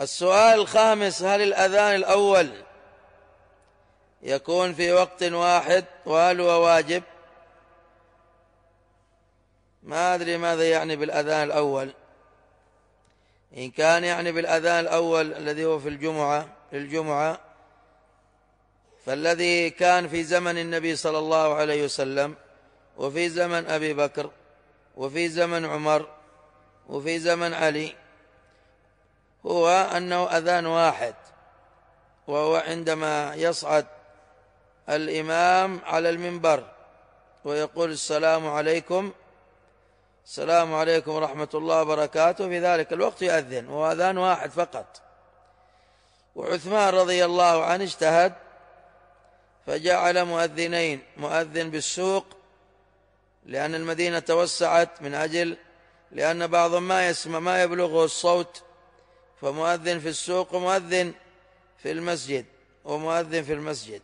السؤال الخامس هل الأذان الأول يكون في وقت واحد وهل هو واجب ما أدري ماذا يعني بالأذان الأول إن كان يعني بالأذان الأول الذي هو في الجمعة للجمعة فالذي كان في زمن النبي صلى الله عليه وسلم وفي زمن أبي بكر وفي زمن عمر وفي زمن علي هو أنه أذان واحد وهو عندما يصعد الإمام على المنبر ويقول السلام عليكم السلام عليكم ورحمة الله وبركاته في ذلك الوقت يؤذن وأذان واحد فقط وعثمان رضي الله عنه اجتهد فجعل مؤذنين مؤذن بالسوق لأن المدينة توسعت من أجل لأن بعض ما يسمع ما يبلغه الصوت فمؤذن في السوق ومؤذن في المسجد ومؤذن في المسجد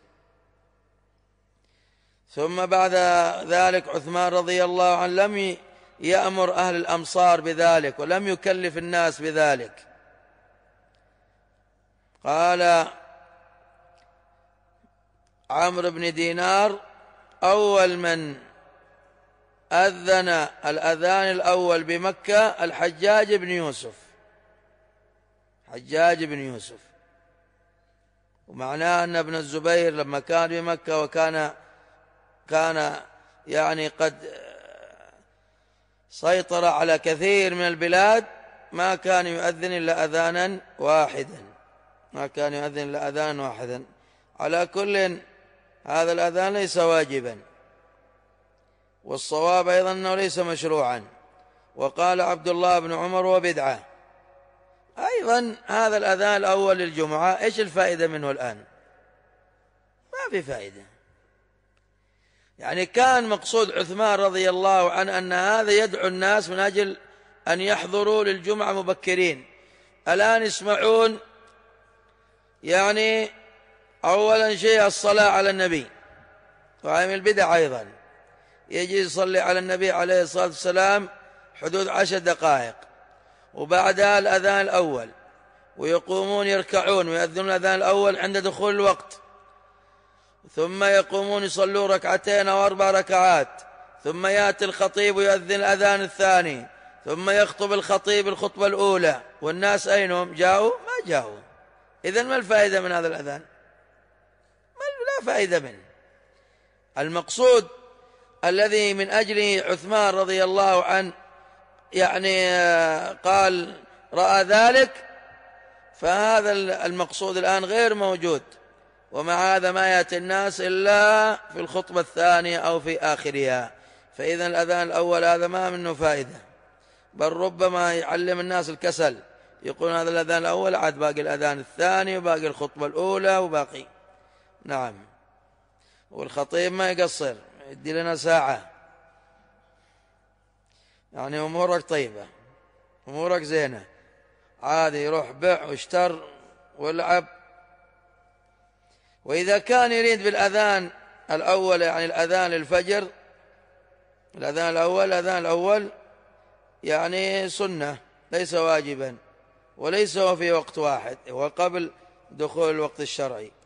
ثم بعد ذلك عثمان رضي الله عنه لم يأمر أهل الأمصار بذلك ولم يكلف الناس بذلك قال عمرو بن دينار أول من أذن الأذان الأول بمكة الحجاج بن يوسف حجاج بن يوسف ومعناه أن ابن الزبير لما كان بمكة وكان كان يعني قد سيطر على كثير من البلاد ما كان يؤذن إلا أذانا واحدا ما كان يؤذن إلا أذانا واحدا على كل هذا الأذان ليس واجبا والصواب أيضا أنه ليس مشروعا وقال عبد الله بن عمر وبدعة أيضا هذا الأذان الأول للجمعة إيش الفائدة منه الآن ما في فائدة يعني كان مقصود عثمان رضي الله عنه أن هذا يدعو الناس من أجل أن يحضروا للجمعة مبكرين الآن يسمعون يعني أولا شيء الصلاة على النبي وهي من البدع أيضا يجي يصلي على النبي عليه الصلاة والسلام حدود عشر دقائق وبعدها الأذان الأول ويقومون يركعون ويأذنون الأذان الأول عند دخول الوقت ثم يقومون يصلون ركعتين أو أربع ركعات ثم يأتي الخطيب ويؤذن الأذان الثاني ثم يخطب الخطيب الخطبة الأولى والناس أينهم جاءوا ما جاءوا إذا ما الفائدة من هذا الأذان ما لا فائدة منه المقصود الذي من أجله عثمان رضي الله عنه يعني آه، قال رأى ذلك فهذا المقصود الآن غير موجود ومع هذا ما يأتي الناس إلا في الخطبة الثانية أو في آخرها فإذا الأذان الأول هذا ما منه فائدة بل ربما يعلم الناس الكسل يقول هذا الأذان الأول عاد باقي الأذان الثاني وباقي الخطبة الأولى وباقي نعم والخطيب ما يقصر يدي لنا ساعة يعني أمورك طيبة أمورك زينة عادي روح بع واشتر والعب وإذا كان يريد بالأذان الأول يعني الأذان للفجر الأذان الأول الأذان الأول يعني سنة ليس واجبا وليس هو في وقت واحد وقبل دخول الوقت الشرعي